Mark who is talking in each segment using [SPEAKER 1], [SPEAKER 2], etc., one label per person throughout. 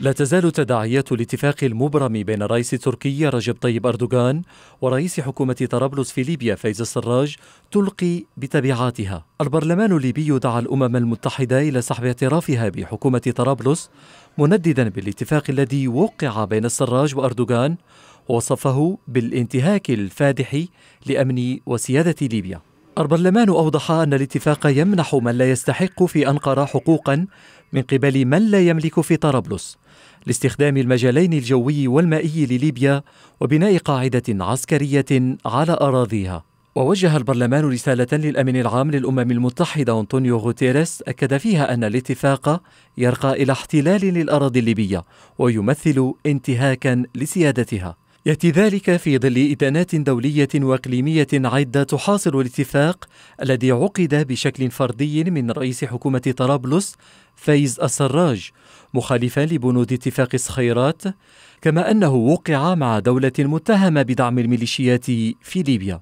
[SPEAKER 1] لا تزال تداعيات الاتفاق المبرم بين رئيس تركيا رجب طيب أردوغان ورئيس حكومة طرابلس في ليبيا فايز السراج تلقي بتبعاتها البرلمان الليبي دعا الأمم المتحدة إلى سحب اعترافها بحكومة طرابلس منددا بالاتفاق الذي وقع بين السراج وأردوغان ووصفه بالانتهاك الفادح لأمن وسيادة ليبيا البرلمان أوضح أن الاتفاق يمنح من لا يستحق في أنقرة حقوقا من قبل من لا يملك في طرابلس لاستخدام المجالين الجوي والمائي لليبيا وبناء قاعده عسكريه على اراضيها ووجه البرلمان رسالة للأمين العام للأمم المتحدة أنطونيو غوتيريس أكد فيها أن الاتفاق يرقى إلى احتلال للأراضي الليبية ويمثل انتهاكا لسيادتها يأتي ذلك في ظل إدانات دولية وإقليمية عدة تحاصر الاتفاق الذي عقد بشكل فردي من رئيس حكومة طرابلس فايز السراج مخالفا لبنود اتفاق الصخيرات كما أنه وقع مع دولة متهمة بدعم الميليشيات في ليبيا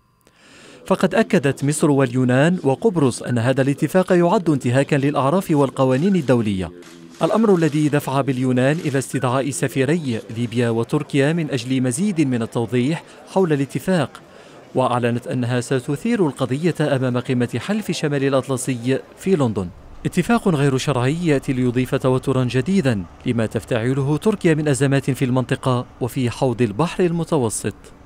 [SPEAKER 1] فقد أكدت مصر واليونان وقبرص أن هذا الاتفاق يعد انتهاكا للأعراف والقوانين الدولية الأمر الذي دفع باليونان إلى استدعاء سفيري ليبيا وتركيا من أجل مزيد من التوضيح حول الاتفاق وأعلنت أنها ستثير القضية أمام قمة حلف شمال الأطلسي في لندن اتفاق غير شرعي يأتي ليضيف توترا جديدا لما تفتعله تركيا من أزمات في المنطقة وفي حوض البحر المتوسط